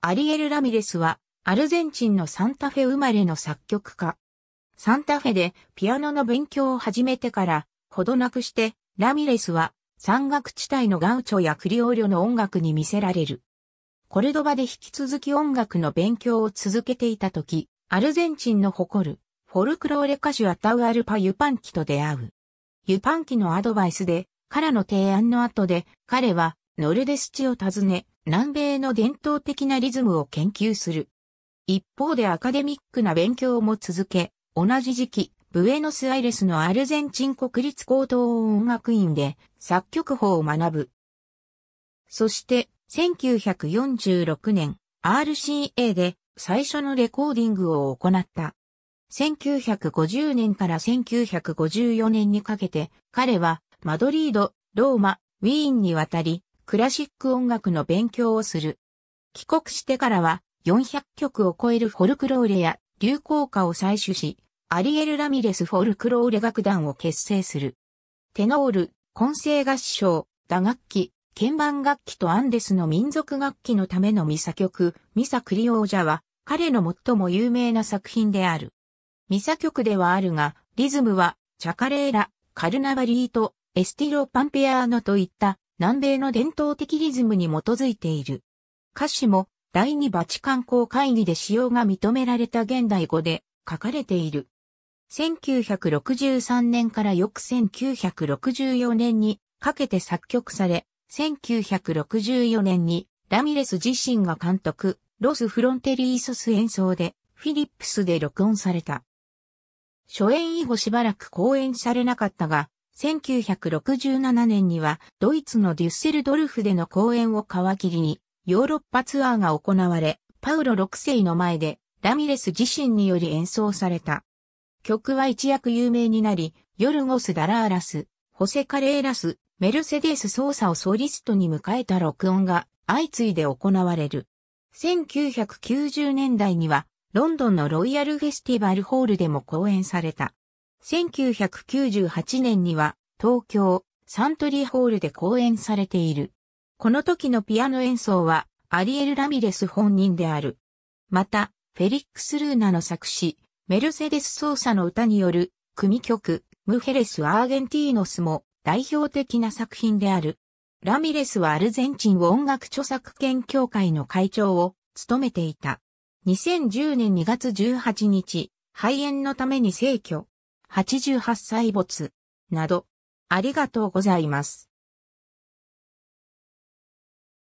アリエル・ラミレスは、アルゼンチンのサンタフェ生まれの作曲家。サンタフェでピアノの勉強を始めてから、ほどなくして、ラミレスは、山岳地帯のガウチョやクリオーリョの音楽に魅せられる。コルドバで引き続き音楽の勉強を続けていた時、アルゼンチンの誇る、フォルクローレ歌手アタウアルパ・ユパンキと出会う。ユパンキのアドバイスで、からの提案の後で、彼は、ノルデス地を訪ね、南米の伝統的なリズムを研究する。一方でアカデミックな勉強も続け、同じ時期、ブエノスアイレスのアルゼンチン国立高等音楽院で作曲法を学ぶ。そして、1946年、RCA で最初のレコーディングを行った。1950年から1954年にかけて、彼はマドリード、ローマ、ウィーンに渡り、クラシック音楽の勉強をする。帰国してからは400曲を超えるフォルクローレや流行歌を採取し、アリエル・ラミレスフォルクローレ楽団を結成する。テノール、混声合唱、打楽器、鍵盤楽器とアンデスの民族楽器のためのミサ曲、ミサクリオージャは、彼の最も有名な作品である。ミサ曲ではあるが、リズムは、チャカレーラ、カルナバリート、エスティロ・パンペアーノといった南米の伝統的リズムに基づいている。歌詞も第二バチカン公会議で使用が認められた現代語で書かれている。1963年から翌1964年にかけて作曲され、1964年にラミレス自身が監督、ロス・フロンテリーソス演奏で、フィリップスで録音された。初演以後しばらく公演されなかったが、1967年にはドイツのデュッセルドルフでの公演を皮切りにヨーロッパツアーが行われ、パウロ6世の前でラミレス自身により演奏された。曲は一躍有名になり、ヨルゴス・ダラーラス、ホセ・カレーラス、メルセデス・スーサをソリストに迎えた録音が相次いで行われる。1990年代にはロンドンのロイヤルフェスティバルホールでも公演された。1998年には東京サントリーホールで公演されている。この時のピアノ演奏はアリエル・ラミレス本人である。また、フェリックス・ルーナの作詞、メルセデス・ソーサの歌による組曲、ムヘレス・アーゲンティーノスも代表的な作品である。ラミレスはアルゼンチン音楽著作権協会の会長を務めていた。2010年2月18日、肺炎のために逝去。88歳没、など、ありがとうございます。